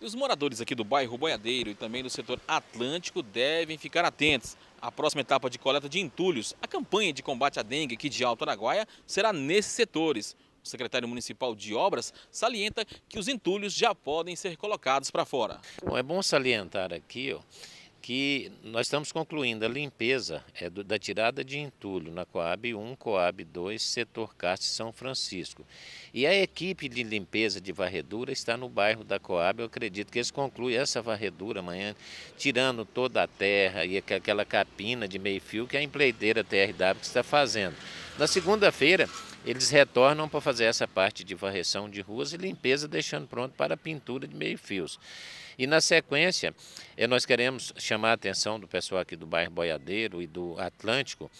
E os moradores aqui do bairro Boiadeiro e também do setor Atlântico devem ficar atentos. A próxima etapa de coleta de entulhos, a campanha de combate à dengue aqui de Alto Araguaia, será nesses setores. O secretário municipal de obras salienta que os entulhos já podem ser colocados para fora. Bom, é bom salientar aqui ó, que nós estamos concluindo a limpeza é, do, da tirada de entulho na Coab 1, Coab 2, setor Castro São Francisco. E a equipe de limpeza de varredura está no bairro da Coab. Eu acredito que eles concluem essa varredura amanhã, tirando toda a terra e aquela capina de meio fio que a empleideira TRW está fazendo. Na segunda-feira, eles retornam para fazer essa parte de varreção de ruas e limpeza, deixando pronto para a pintura de meio-fios. E na sequência, eh, nós queremos chamar a atenção do pessoal aqui do bairro Boiadeiro e do Atlântico,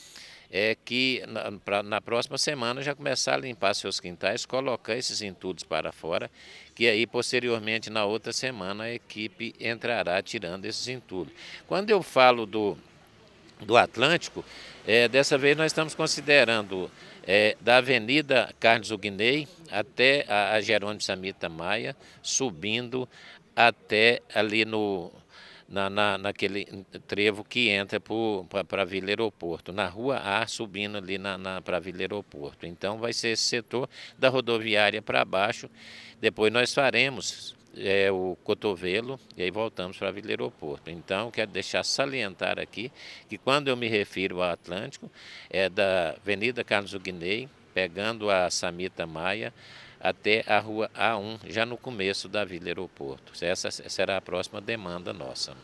é que na, pra, na, próxima semana já começar a limpar seus quintais, colocar esses entulhos para fora, que aí posteriormente na outra semana a equipe entrará tirando esses entulhos. Quando eu falo do do Atlântico, é, dessa vez nós estamos considerando é, da Avenida Carlos Uguinei até a, a Jerônimo Samita Maia, subindo até ali no, na, na, naquele trevo que entra para a Vila Aeroporto, na rua A, subindo ali na, na, para a Vila Aeroporto. Então vai ser esse setor da rodoviária para baixo. Depois nós faremos é, o cotovelo e aí voltamos para a Vila Aeroporto. Então, quero deixar salientar aqui que quando eu me refiro ao Atlântico, é da Avenida Carlos Guinei, pegando a Samita Maia, até a rua A1, já no começo da Vila Aeroporto. Essa será a próxima demanda nossa.